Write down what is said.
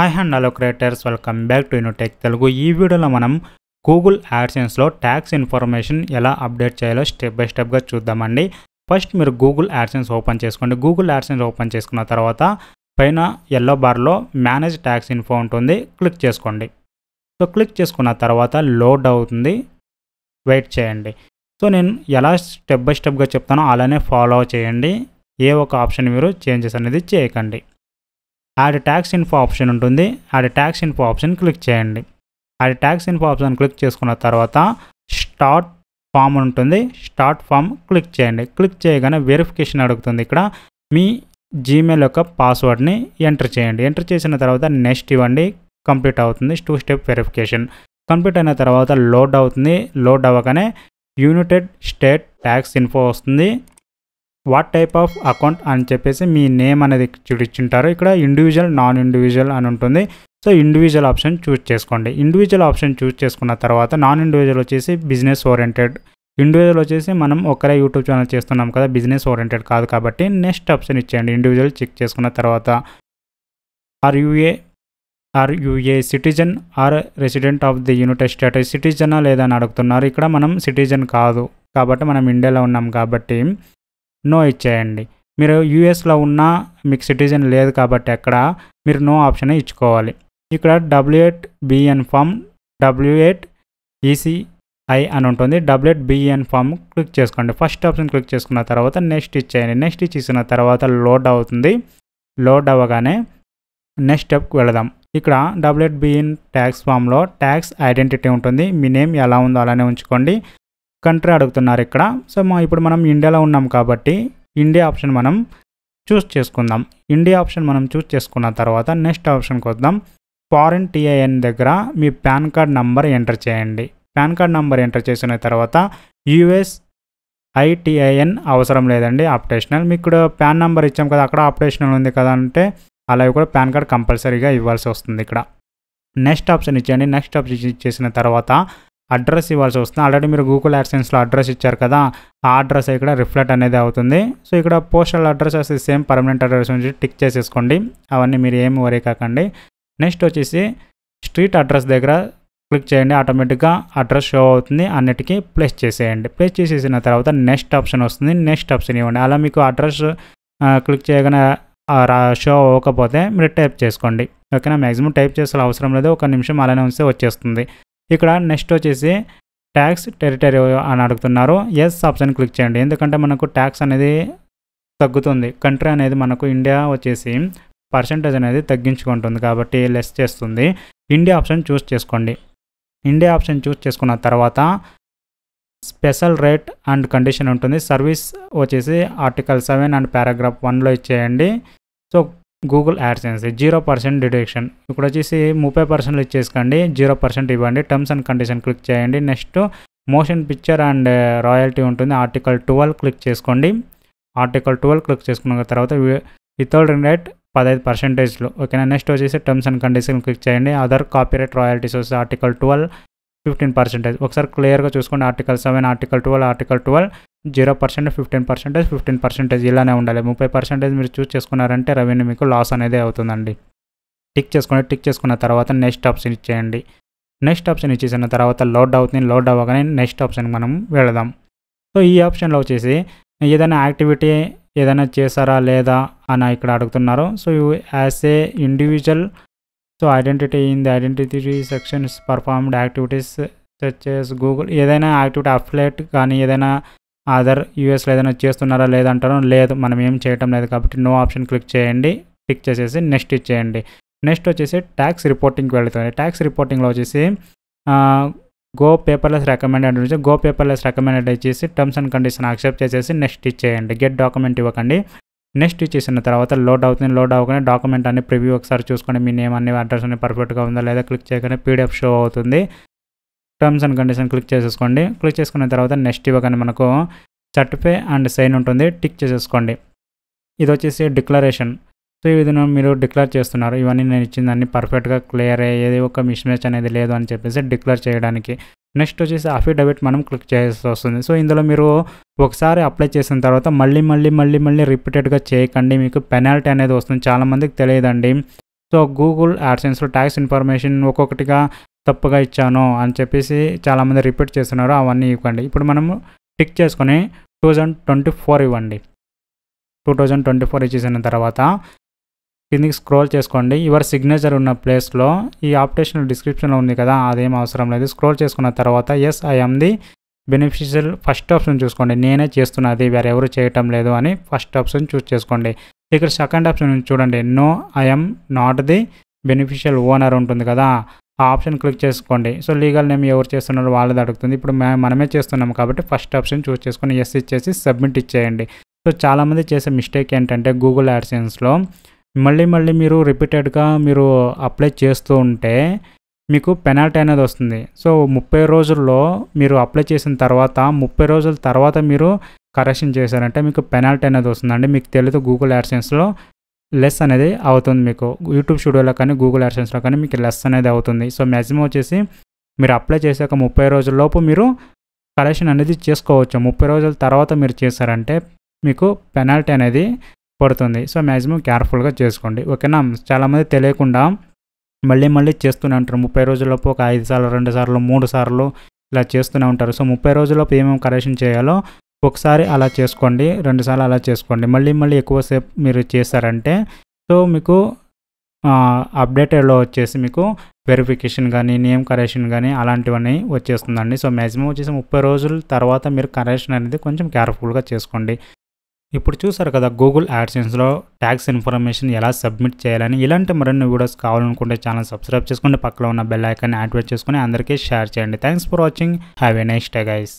high and hello creators welcome back to Unitech Telugu ఈ వీడియోలో మనం గూగుల్ యాడ్సెన్స్లో ట్యాక్స్ ఇన్ఫర్మేషన్ ఎలా అప్డేట్ చేయాలో స్టెప్ బై స్టెప్గా చూద్దామండి ఫస్ట్ మీరు గూగుల్ యాడ్సెన్స్ ఓపెన్ చేసుకోండి గూగుల్ యాడ్సెన్స్ ఓపెన్ చేసుకున్న తర్వాత పైన ఎల్లో బార్లో మేనేజ్ ట్యాక్స్ ఇన్ఫో ఉంటుంది క్లిక్ చేసుకోండి సో క్లిక్ చేసుకున్న తర్వాత లోడ్ అవుతుంది వెయిట్ చేయండి సో నేను ఎలా స్టెప్ బై స్టెప్గా చెప్తానో అలానే ఫాలో చేయండి ఏ ఒక ఆప్షన్ మీరు చేంజెస్ అనేది చేయకండి యాడ్ ట్యాక్స్ ఇన్ఫో ఆప్షన్ ఉంటుంది add tax info option click చేయండి add tax info option click చేసుకున్న తర్వాత స్టార్ట్ ఫామ్ ఉంటుంది స్టార్ట్ ఫామ్ క్లిక్ చేయండి క్లిక్ చేయగానే వెరిఫికేషన్ అడుగుతుంది ఇక్కడ మీ జీమెయిల్ యొక్క పాస్వర్డ్ని ఎంటర్ చేయండి ఎంటర్ చేసిన తర్వాత నెక్స్ట్ ఇవ్వండి కంప్లీట్ అవుతుంది టూ స్టెప్ వెరిఫికేషన్ కంప్లీట్ అయిన తర్వాత లోడ్ అవుతుంది లోడ్ అవ్వగానే యునైటెడ్ స్టేట్ ట్యాక్స్ ఇన్ఫో వస్తుంది వాట్ టైప్ ఆఫ్ అకౌంట్ అని చెప్పేసి మీ నేమ్ అనేది చూడిచ్చుంటారు ఇక్కడ ఇండివిజువల్ నాన్ ఇండివిజువల్ అని ఉంటుంది సో ఇండివిజువల్ ఆప్షన్ చూస్ చేసుకోండి ఇండివిజువల్ ఆప్షన్ చూస్ చేసుకున్న తర్వాత నాన్ ఇండివిజువల్ వచ్చేసి బిజినెస్ ఓరియంటెడ్ ఇండివిజువల్ వచ్చేసి మనం ఒకరే యూట్యూబ్ ఛానల్ చేస్తున్నాం కదా బిజినెస్ ఓరియంటెడ్ కాదు కాబట్టి నెక్స్ట్ ఆప్షన్ ఇచ్చేయండి ఇండివిజువల్ చెక్ చేసుకున్న తర్వాత are you a are you a citizen or resident of the united state సిటిజనా లేదా అని అడుగుతున్నారు ఇక్కడ మనం సిటిజన్ కాదు కాబట్టి మనం ఇండియాలో ఉన్నాం కాబట్టి నో ఇచ్చేయండి మీరు యూఎస్లో ఉన్న మీకు సిటిజన్ లేదు కాబట్టి అక్కడ మీరు నో ఆప్షన్ ఇచ్చుకోవాలి ఇక్కడ W eight BEN form W eight ECI అని ఉంటుంది డబ్ల్యూఎట్ బిఎన్ ఫామ్ క్లిక్ చేసుకోండి ఫస్ట్ ఆప్షన్ క్లిక్ చేసుకున్న తర్వాత నెక్స్ట్ ఇచ్చేయండి నెక్స్ట్ ఇచ్చేసిన తర్వాత లోడ్ అవుతుంది లోడ్ అవ్వగానే నెక్స్ట్ స్టెప్కి వెళదాం ఇక్కడ డబ్ల్యూఎట్ బిఎన్ ట్యాక్స్ ఫామ్లో ట్యాక్స్ ఐడెంటిటీ ఉంటుంది మీ నేమ్ ఎలా ఉందో అలానే ఉంచుకోండి కంట్రీ అడుగుతున్నారు ఇక్కడ సో ఇప్పుడు మనం ఇండియాలో ఉన్నాం కాబట్టి ఇండియా ఆప్షన్ మనం చూస్ చేసుకుందాం ఇండియా ఆప్షన్ మనం చూస్ చేసుకున్న తర్వాత నెక్స్ట్ ఆప్షన్కి వద్దాం ఫారిన్ టీఐఎన్ దగ్గర మీ పాన్ కార్డ్ నంబర్ ఎంటర్ చేయండి పాన్ కార్డ్ నంబర్ ఎంటర్ చేసిన తర్వాత యుఎస్ ఐటీఐఎన్ అవసరం లేదండి ఆప్టేషనల్ మీకు ఇక్కడ పాన్ నంబర్ ఇచ్చాం కదా అక్కడ ఆప్టేషనల్ ఉంది కదా అంటే అలాగే కూడా పాన్ కార్డ్ కంపల్సరీగా ఇవ్వాల్సి వస్తుంది ఇక్కడ నెక్స్ట్ ఆప్షన్ ఇచ్చేయండి నెక్స్ట్ ఆప్షన్ ఇచ్చేసిన తర్వాత అడ్రస్ ఇవ్వాల్సి వస్తుంది ఆల్రెడీ మీరు గూగుల్ యాక్సెన్స్లో అడ్రస్ ఇచ్చారు కదా ఆ అడ్రస్ ఇక్కడ రిఫ్లెక్ట్ అనేది అవుతుంది సో ఇక్కడ పోస్టల్ అడ్రస్ వస్తే సేమ్ పర్మనెంట్ అడ్రస్ నుంచి టిక్ చేసేసుకోండి అవన్నీ మీరు ఏమి వరే కాకండి నెక్స్ట్ వచ్చేసి స్ట్రీట్ అడ్రస్ దగ్గర క్లిక్ చేయండి ఆటోమేటిక్గా అడ్రస్ షో అవుతుంది అన్నిటికీ ప్లేస్ చేసేయండి ప్లేస్ చేసేసిన తర్వాత నెక్స్ట్ ఆప్షన్ వస్తుంది నెక్స్ట్ ఆప్షన్ ఇవ్వండి అలా మీకు అడ్రస్ క్లిక్ చేయగానే షో అవ్వకపోతే మీరు టైప్ చేసుకోండి ఓకేనా మ్యాక్సిమం టైప్ చేసిన అవసరం లేదు ఒక నిమిషం అలానే ఉంచే వచ్చేస్తుంది ఇక్కడ నెక్స్ట్ వచ్చేసి ట్యాక్స్ టెరిటరీ అని అడుగుతున్నారు ఎస్ ఆప్షన్ క్లిక్ చేయండి ఎందుకంటే మనకు ట్యాక్స్ అనేది తగ్గుతుంది కంట్రీ అనేది మనకు ఇండియా వచ్చేసి పర్సంటేజ్ అనేది తగ్గించుకుంటుంది కాబట్టి లెస్ చేస్తుంది ఇండియా ఆప్షన్ చూస్ చేసుకోండి ఇండియా ఆప్షన్ చూస్ చేసుకున్న తర్వాత స్పెషల్ రేట్ అండ్ కండిషన్ ఉంటుంది సర్వీస్ వచ్చేసి ఆర్టికల్ సెవెన్ అండ్ పారాగ్రాఫ్ వన్లో ఇచ్చేయండి so Google AdSense zero percent deduction ఇక్కడ వచ్చేసి ముప్పై పర్సెంట్ ఇచ్చేసుకోండి జీరో పర్సెంట్ ఇవ్వండి టర్మ్స్ అండ్ కండిషన్ క్లిక్ చేయండి next motion picture and royalty ఉంటుంది ఆర్టికల్ ట్వెల్వ్ క్లిక్ చేసుకోండి ఆర్టికల్ ట్వెల్వ్ క్లిక్ చేసుకున్న తర్వాత వితౌట్ రైట్ పదహైదు పర్సెంటేజ్లో ఓకేనా నెక్స్ట్ వచ్చేసి టర్మ్స్ అండ్ కండిషన్ క్లిక్ చేయండి అదర్ కాపీరైట్ రాయల్టీస్ వస్తే ఆర్టికల్ ట్వెల్వ్ ఫిఫ్టీన్ పర్సెంటేజ్ ఒకసారి క్లియర్గా చూసుకోండి article seven article twelve article twelve zero percent fifteen percentage fifteen percentage ఇలానే ఉండాలి ముప్పై పర్సెంటేజ్ మీరు చూస్ చేసుకున్నారంటే రెవెన్యూ మీకు లాస్ అనేది అవుతుందండి టిక్ చేసుకుని టిక్ చేసుకున్న తర్వాత నెక్స్ట్ ఆప్షన్ ఇచ్చేయండి నెక్స్ట్ ఆప్షన్ ఇచ్చేసిన తర్వాత లోడ్ అవుతుంది లోడ్ అవ్వగానే నెక్స్ట్ ఆప్షన్ మనం వెళదాం సో ఈ ఆప్షన్లో వచ్చేసి ఏదైనా యాక్టివిటీ ఏదైనా చేశారా లేదా అని ఇక్కడ అడుగుతున్నారు so as a individual so identity in the identity sections performed activities చేసి గూగుల్ ఏదైనా యాక్టివిటీ అఫ్లెట్ కానీ ఏదైనా అదర్ యూఎస్లో ఏదైనా చేస్తున్నారా లేదంటారో లేదు మనం ఏం చేయటం లేదు కాబట్టి నో ఆప్షన్ క్లిక్ చేయండి క్లిక్ చేసేసి నెక్స్ట్ ఇచ్చేయండి నెక్స్ట్ వచ్చేసి ట్యాక్స్ రిపోర్టింగ్కి వెళ్తుంది ట్యాక్స్ రిపోర్టింగ్లో వచ్చేసి గో పేపర్లెస్ రికమెండెడ్ నుంచి గో పేపర్లెస్ రికమెండెడ్ ఇచ్చేసి టర్మ్స్ అండ్ కండిషన్ అక్సెప్ట్ చేసేసి నెక్స్ట్ ఇచ్చేయండి గెట్ డాక్యుమెంట్ ఇవ్వకండి నెక్స్ట్ ఇచ్చేసిన తర్వాత లోడ్ అవుతుంది లోడ్ అవ్వకుండా డాక్యుమెంట్ అన్ని ప్రివ్యూ ఒకసారి చూసుకొని మీ నేమ్ అన్ని అడ్రస్ అన్ని పర్ఫెక్ట్గా ఉందా లేదా క్లిక్ చేయగానే పీడిఎఫ్ షో అవుతుంది టర్మ్స్ అండ్ కండిషన్ క్లిక్ చేసేసుకోండి క్లిక్ చేసుకున్న తర్వాత నెక్స్ట్ ఇవ్వగానే మనకు సర్టిఫై అండ్ సైన్ ఉంటుంది టిక్ చేసేసుకోండి ఇది వచ్చేసి డిక్లరేషన్ సో ఈ విధంగా మీరు డిక్లేర్ చేస్తున్నారు ఇవన్నీ నేను ఇచ్చిన దాన్ని పర్ఫెక్ట్గా క్లియర్ ఏది ఒక మిస్మ్యాచ్ అనేది లేదు అని చెప్పేసి డిక్లేర్ చేయడానికి నెక్స్ట్ వచ్చేసి అఫిడవిట్ మనం క్లిక్ చేయాల్సి వస్తుంది సో ఇందులో మీరు ఒకసారి అప్లై చేసిన తర్వాత మళ్ళీ మళ్ళీ మళ్ళీ మళ్ళీ రిపీటెడ్గా చేయకండి మీకు పెనాల్టీ అనేది వస్తుంది చాలామందికి తెలియదండి సో గూగుల్ యాడ్సెన్స్లో ట్యాక్స్ ఇన్ఫర్మేషన్ ఒక్కొక్కటిగా తప్పుగా ఇచ్చాను అని చెప్పేసి చాలామంది రిపీట్ చేస్తున్నారు అవన్నీ ఇవ్వండి ఇప్పుడు మనము టిక్ చేసుకొని టూ థౌజండ్ ట్వంటీ ఫోర్ ఇవ్వండి టూ థౌజండ్ ట్వంటీ ఫోర్ ఇచ్చేసిన తర్వాత కిందికి స్క్రోల్ చేసుకోండి యువర్ సిగ్నేచర్ ఉన్న ప్లేస్లో ఈ ఆప్టేషన్ డిస్క్రిప్షన్లో ఉంది కదా అదేం అవసరం లేదు స్క్రోల్ చేసుకున్న తర్వాత yes I am the beneficial first option చూసుకోండి నేనే చేస్తున్నది వేరెవరు చేయటం లేదు అని ఫస్ట్ ఆప్షన్ చూస్ చేసుకోండి ఇక్కడ సెకండ్ ఆప్షన్ చూడండి no I'm not the beneficial owner ఉంటుంది కదా ఆ ఆప్షన్ క్లిక్ చేసుకోండి సో లీగల్ నేమ్ ఎవరు చేస్తున్నారో వాళ్ళది అడుగుతుంది ఇప్పుడు మనమే చేస్తున్నాం కాబట్టి ఫస్ట్ ఆప్షన్ చూస్ చేసుకొని ఎస్ ఇచ్చేసి సబ్మిట్ ఇచ్చేయండి సో చాలామంది చేసే మిస్టేక్ ఏంటంటే గూగుల్ యాడ్సెన్స్లో మళ్ళీ మళ్ళీ మీరు రిపీటెడ్గా మీరు అప్లై చేస్తూ ఉంటే మీకు పెనాల్టీ అనేది వస్తుంది సో ముప్పై రోజుల్లో మీరు అప్లై చేసిన తర్వాత ముప్పై రోజుల తర్వాత మీరు కరెక్షన్ చేశారంటే మీకు పెనాల్టీ అనేది వస్తుందండి మీకు తెలియదు గూగుల్ యాడ్సెన్స్లో లెస్ అనేది అవుతుంది మీకు యూట్యూబ్ స్టూడియోలో కానీ గూగుల్ యాడ్సెన్స్లో కానీ మీకు లెస్ అనేది అవుతుంది సో మ్యాక్సిమం వచ్చేసి మీరు అప్లై చేసాక ముప్పై రోజుల లోపు మీరు కలెక్షన్ అనేది చేసుకోవచ్చు ముప్పై రోజుల తర్వాత మీరు చేశారంటే మీకు పెనాల్టీ అనేది పడుతుంది సో మ్యాక్సిమం కేర్ఫుల్గా చేసుకోండి ఓకేనా చాలామంది తెలియకుండా మళ్ళీ మళ్ళీ చేస్తూనే ఉంటారు ముప్పై రోజులలోపు ఒక ఐదు సార్లు రెండు సార్లు మూడు సార్లు ఇలా చేస్తూనే ఉంటారు సో ముప్పై రోజులలోపు ఏమేమి కరెక్షన్ చేయాలో ఒకసారి అలా చేసుకోండి రెండుసార్లు అలా చేసుకోండి మళ్ళీ మళ్ళీ ఎక్కువసేపు మీరు చేశారంటే సో మీకు అప్డేటెడ్లో వచ్చేసి మీకు వెరిఫికేషన్ కానీ నేమ్ కరెక్షన్ కానీ అలాంటివన్నీ వచ్చేస్తుందండి సో మ్యాక్సిమం వచ్చేసి ముప్పై రోజుల తర్వాత మీరు కరెక్షన్ అనేది కొంచెం కేర్ఫుల్గా చేసుకోండి ఇప్పుడు చూసారు కదా గూగుల్ యాడ్సెన్స్లో ట్యాక్స్ ఇన్ఫర్మేషన్ ఎలా సబ్మిట్ చేయాలని ఇలాంటి మరిన్ని వీడియోస్ కావాలనుకుంటే ఛానల్ సబ్స్క్రైబ్ చేసుకుని పక్కలో ఉన్న బెల్ ఐకాన్ యాక్టివేట్ చేసుకుని అందరికీ షేర్ చేయండి thanks for watching have a next guys